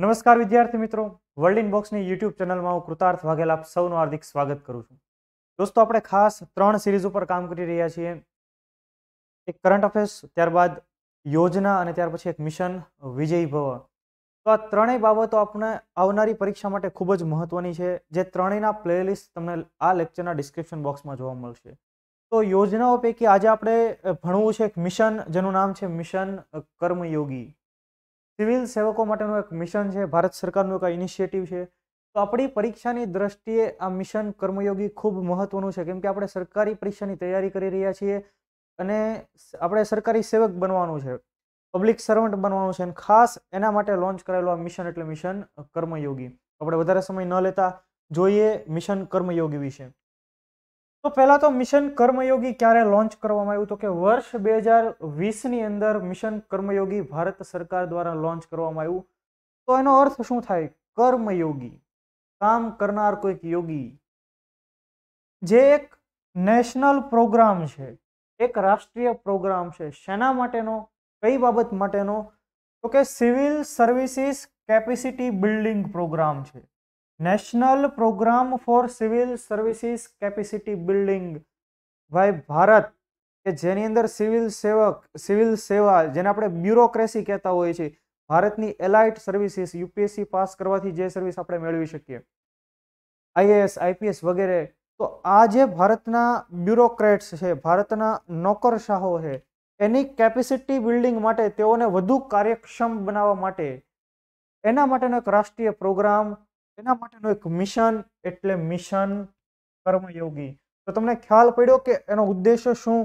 નમસ્કાર વિદ્યાર્થી મિત્રો વર્લ્ડ ઇન બોક્સની યુટ્યુબ ચેનલમાં હું કૃતાર્થ વાઘેલ આપ સૌનું હાર્દિક સ્વાગત કરું છું દોસ્તો આપણે ખાસ ત્રણ સિરીઝ ઉપર કામ કરી રહ્યા છીએ એક કરંટ અફેર્સ ત્યારબાદ યોજના અને ત્યાર પછી એક મિશન વિજય ભવ તો આ ત્રણેય બાબતો આપણે આવનારી પરીક્ષા માટે ખૂબ જ મહત્વની છે જે ત્રણેયના પ્લેલિસ્ટ તમને આ લેક્ચરના ડિસ્ક્રિપ્શન બોક્સમાં જોવા મળશે તો યોજનાઓ પૈકી આજે આપણે ભણવું છે એક મિશન જેનું નામ છે મિશન કર્મયોગી સિવિલ સેવકો માટેનું એક મિશન છે ભારત સરકારનું એક ઇનિશિયેટિવ છે તો આપણી પરીક્ષાની દ્રષ્ટિએ આ મિશન કર્મયોગી ખૂબ મહત્વનું છે કેમ કે આપણે સરકારી પરીક્ષાની તૈયારી કરી રહ્યા છીએ અને આપણે સરકારી સેવક બનવાનું છે પબ્લિક સર્વન્ટ બનવાનું છે અને ખાસ એના માટે લોન્ચ કરેલું આ મિશન એટલે મિશન કર્મયોગી આપણે વધારે સમય ન લેતા જોઈએ મિશન કર્મયોગી વિશે તો પહેલાં તો મિશન કર્મયોગી ક્યારે લોન્ચ કરવામાં આવ્યું તો કે વર્ષ બે હજાર વીસની અંદર મિશન કર્મયોગી ભારત સરકાર દ્વારા લોન્ચ કરવામાં આવ્યું તો એનો અર્થ શું થાય કર્મયોગી કામ કરનાર કોઈક યોગી જે એક નેશનલ પ્રોગ્રામ છે એક રાષ્ટ્રીય પ્રોગ્રામ છે શેના માટેનો કઈ બાબત માટેનો તો કે civil services capacity building programme છે national programme for civil services capacity building ભાઈ ભારત કે જેની અંદર સિવિલ સેવક સિવિલ સેવા જેને આપણે બ્યુરોક્રેસી કહેતા હોઈએ છીએ ભારતની એલાઇટ સર્વિસીસ યુપીએસસી પાસ કરવાથી જે સર્વિસ આપણે મેળવી શકીએ આઈએએસ આઈપીએસ વગેરે તો આ જે ભારતના બ્યુરોક્રેટ્સ છે ભારતના નોકરશાહો છે એની કેપેસિટી બિલ્ડિંગ માટે તેઓને વધુ કાર્યક્ષમ બનાવવા માટે એના માટેનો એક રાષ્ટ્રીય પ્રોગ્રામ એના માટેનું એક મિશન એટલે મિશન કર્મયોગી તો તમને ખ્યાલ પડ્યો કે એનો ઉદ્દેશ્ય શું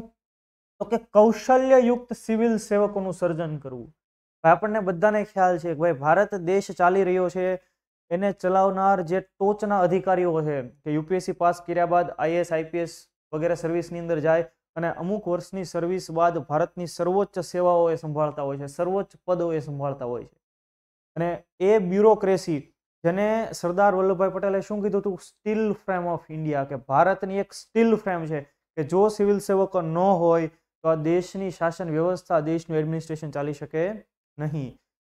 તો કે કૌશલ્યયુક્ત સિવિલ સેવકોનું સર્જન કરવું ભાઈ આપણને બધાને ખ્યાલ છે કે ભાઈ ભારત દેશ ચાલી રહ્યો છે એને ચલાવનાર જે ટોચના અધિકારીઓ છે કે યુપીએસસી પાસ કર્યા બાદ આઈએસ આઈપીએસ વગેરે સર્વિસની અંદર જાય અને અમુક વર્ષની સર્વિસ બાદ ભારતની સર્વોચ્ચ સેવાઓ એ સંભાળતા હોય છે સર્વોચ્ચ પદો એ સંભાળતા હોય છે અને એ બ્યુરોક્રેસી જેને સરદાર વલ્લભભાઈ પટેલે શું કીધું હતું સ્ટીલ ફ્રેમ ઓફ ઇન્ડિયા કે ભારતની એક સ્ટીલ ફ્રેમ છે કે જો સિવિલ સેવકો ન હોય તો આ દેશની શાસન વ્યવસ્થા દેશનું એડમિનિસ્ટ્રેશન ચાલી શકે નહીં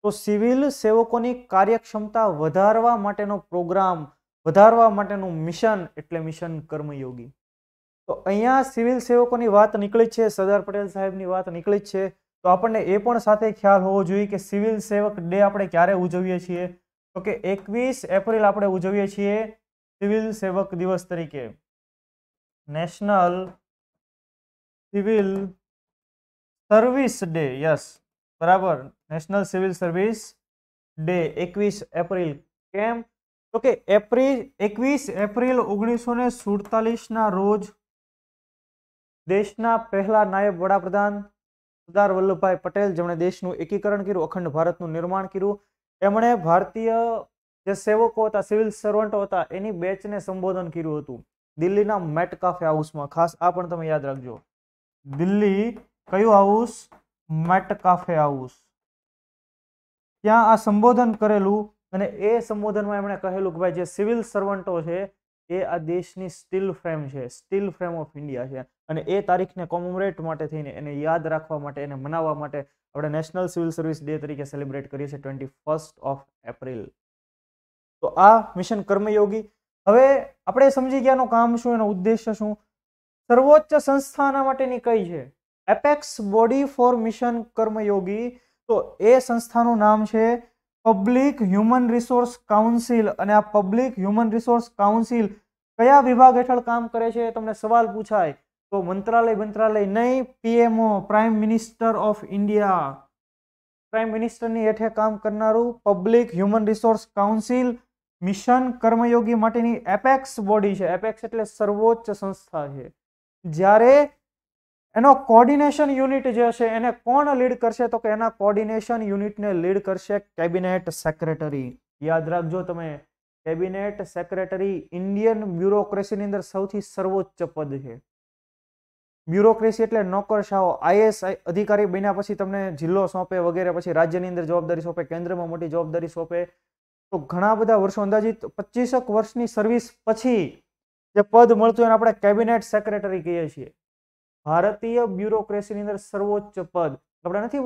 તો સિવિલ સેવકોની કાર્યક્ષમતા વધારવા માટેનો પ્રોગ્રામ વધારવા માટેનું મિશન એટલે મિશન કર્મયોગી તો અહીંયા સિવિલ સેવકોની વાત નીકળી જ છે સરદાર પટેલ સાહેબની વાત નીકળી જ છે તો આપણને એ પણ સાથે ખ્યાલ હોવો જોઈએ કે સિવિલ સેવક ડે આપણે ક્યારે ઉજવીએ છીએ તો એકવીસ એપ્રિલ આપણે ઉજવીએ છીએ સિવિલ સેવક દિવસ તરીકે national civil service day yes બરાબર નેશનલ સિવિલ સર્વિસ ડે એકવીસ એપ્રિલ કેમ તો કે એપ્રિલ એકવીસ એપ્રિલ ઓગણીસો ને સુડતાલીસના રોજ દેશના પહેલા નાયબ વડાપ્રધાન સરદાર વલ્લભભાઈ પટેલ જેમણે દેશનું એકીકરણ કર્યું અખંડ ભારતનું નિર્માણ કર્યું એમણે ભારતીય જે સેવકો હતા સિવિલ સર્વન્ટો હતા એની બેચને સંબોધન કર્યું હતું દિલ્હીના મેટ કાફે હાઉસમાં ખાસ આ પણ તમે યાદ રાખજો દિલ્હી કયું હાઉસ મેટ કાફે હાઉસ ત્યાં આ સંબોધન કરેલું અને એ સંબોધનમાં એમણે કહેલું કે ભાઈ જે સિવિલ સર્વન્ટો છે એ આ દેશની સ્ટીલ ફ્રેમ છે સ્ટીલ ફ્રેમ ઓફ ઇન્ડિયા છે અને એ તારીખને કોમોમરેટ માટે થઈને એને યાદ રાખવા માટે એને મનાવવા માટે આપણે નેશનલ સિવિલ સર્વિસ ડે તરીકે સેલિબ્રેટ કરીએ છીએ ટ્વેન્ટી ફર્સ્ટ ઓફ એપ્રિલ તો આ મિશન કર્મયોગી હવે આપણે સમજી ગયાનું કામ શું એનો ઉદ્દેશ્ય શું સર્વોચ્ચ સંસ્થાના માટેની કઈ છે apex body for mission Karmayogi તો એ સંસ્થાનું નામ છે પબ્લિક હ્યુમન રિસોર્સ કાઉન્સિલ અને આ પબ્લિક હ્યુમન રિસોર્સ કાઉન્સિલ કયા વિભાગ હેઠળ કામ કરે છે તમને સવાલ પૂછાય તો મંત્રાલય મંત્રાલય નહીં PMO prime minister of India prime મિનિસ્ટરની હેઠે કામ કરનારું public human resource council mission Karmayogi માટેની એપેક્સ બોડી છે એપેક્સ એટલે સર્વોચ્ચ સંસ્થા છે જ્યારે એનો કોર્ડિનેશન યુનિટ જે હશે એને કોણ લીડ કરશે તો કે એના કોર્ડિનેશન યુનિટને લીડ કરશે કેબિનેટ સેક્રેટરી યાદ રાખજો તમે કેબિનેટ સેક્રેટરી ઇન્ડિયન બ્યુરોક્રેસીની અંદર સૌથી સર્વોચ્ચ પદ છે બ્યુરોક્રેસી એટલે નોકરશાહો આઈએસ અધિકારી બન્યા પછી તમને જિલ્લો સોંપે વગેરે પછી રાજ્યની અંદર જવાબદારી સોંપે કેન્દ્રમાં મોટી જવાબદારી સોંપે તો ઘણા બધા વર્ષો અંદાજિત પચીસક વર્ષની સર્વિસ પછી જે પદ મળતું એને આપણે કેબિનેટ સેક્રેટરી કહીએ છીએ ભારતીય બ્યુરોક્રેસીની અંદર સર્વોચ્ચ પદ આપણે નથી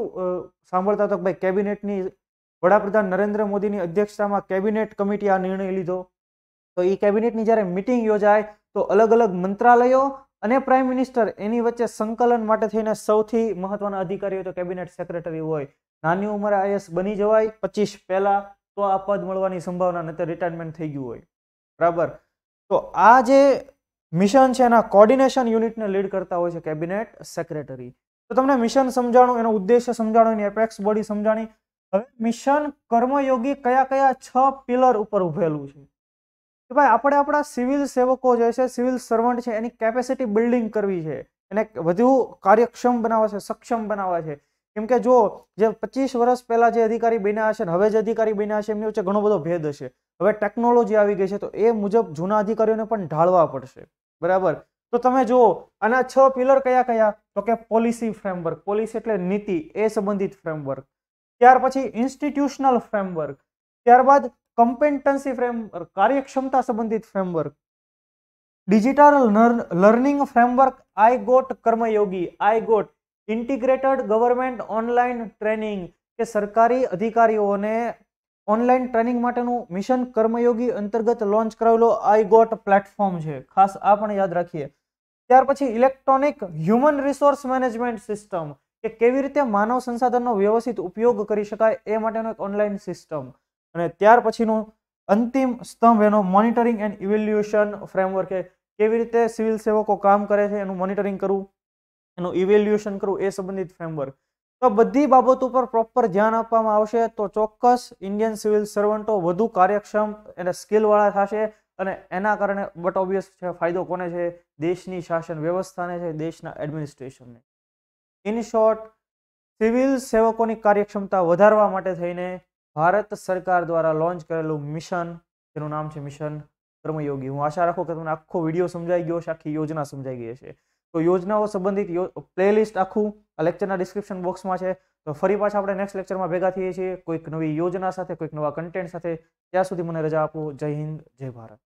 સાંભળતા તો ભાઈ કેબિનેટની વડાપ્રધાન નરેન્દ્ર મોદીની અધ્યક્ષતામાં કેબિનેટ કમિટી આ નિર્ણય લીધો તો એ કેબિનેટની જ્યારે મિટિંગ યોજાય તો અલગ અલગ મંત્રાલયો અને પ્રાઇમ મિનિસ્ટર એની વચ્ચે સંકલન માટે થઈને સૌથી મહત્વના અધિકારીઓ તો કેબિનેટ સેક્રેટરી હોય નાની ઉંમરે આઈએસ બની જવાય પચીસ પહેલા તો આ પદ મળવાની સંભાવના નહીં રિટાયરમેન્ટ થઈ ગયું હોય બરાબર તો આ જે મિશન છે એના કોર્ડિનેશન યુનિટને લીડ કરતા હોય છે કેબિનેટ સેક્રેટરી તો તમને મિશન સમજાણું એનો ઉદ્દેશ્ય સમજાણો એની એપેક્સ બોડી સમજાણી હવે મિશન કર્મયોગી કયા કયા છ પિલર ઉપર ઉભેલું છે કે ભાઈ આપણે આપણા સિવિલ સેવકો જે છે સિવિલ સર્વન્ટ છે એની કેપેસિટી બિલ્ડિંગ કરવી છે એને વધુ કાર્યક્ષમ બનાવવા છે સક્ષમ બનાવવા છે કેમ કે જો જે પચીસ વર્ષ પહેલાં જે અધિકારી બન્યા હશે ને હવે જે અધિકારી બન્યા હશે એમની વચ્ચે ઘણો બધો ભેદ હશે હવે ટેકનોલોજી આવી ગઈ છે તો એ મુજબ જૂના અધિકારીઓને પણ ઢાળવા પડશે બરાબર તો તમે જુઓ આના છ પિલર કયા કયા તો કે પોલિસી ફ્રેમવર્ક પોલિસી એટલે નીતિ એ સંબંધિત ફ્રેમવર્ક ત્યાર પછી ઇન્સ્ટિટ્યુશનલ ફ્રેમવર્ક ત્યારબાદ કમ્પેન્ટન્સી ફ્રેમવર્ક કાર્યક્ષમતા સંબંધિત framework digital learning framework I GOT Karmayogi I GOT integrated government online training કે સરકારી અધિકારીઓને ઓનલાઈન ટ્રેનિંગ માટેનું મિશન કર્મયોગી અંતર્ગત લોન્ચ કરાવેલો આઈ ગોટ પ્લેટફોર્મ છે ખાસ આ પણ યાદ રાખીએ ત્યાર પછી electronic human resource management system કે કેવી રીતે માનવ સંસાધનનો વ્યવસ્થિત ઉપયોગ કરી શકાય એ માટેનો એક ઓનલાઈન સિસ્ટમ અને ત્યાર પછીનું અંતિમ સ્તંભ એનો મોનિટરિંગ એન્ડ ઇવેલ્યુએશન ફ્રેમવર્ક એ કેવી રીતે સિવિલ સેવકો કામ કરે છે એનું મોનિટરિંગ કરવું એનું ઇવેલ્યુએશન કરવું એ સંબંધિત ફ્રેમવર્ક તો બધી બાબત ઉપર પ્રોપર ધ્યાન આપવામાં આવશે તો ચોક્કસ ઇન્ડિયન સિવિલ સર્વન્ટો વધુ કાર્યક્ષમ અને સ્કિલવાળા થશે અને એના કારણે બટ ઓબ્વિયસ છે ફાયદો કોને છે દેશની શાસન વ્યવસ્થાને છે દેશના એડમિનિસ્ટ્રેશનને ઇન શોર્ટ સિવિલ સેવકોની કાર્યક્ષમતા વધારવા માટે થઈને ભારત સરકાર દ્વારા લોન્ચ કરેલું મિશન જેનું નામ છે મિશન કર્મયોગી હું આશા રાખું કે તમને આખો વિડીયો સમજાઈ ગયો છે આખી યોજના સમજાઈ ગઈ છે તો યોજનાઓ સંબંધિત પ્લેલિસ્ટ આખું આ લેક્ચરના ડિસ્ક્રિપ્શન બોક્સમાં છે તો ફરી પાછા આપણે નેક્સ્ટ લેક્ચરમાં ભેગા થઈએ છીએ કોઈક નવી યોજના સાથે કોઈક નવા કન્ટેન્ટ સાથે ત્યાં સુધી મને રજા આપો જય હિન્દ જય ભારત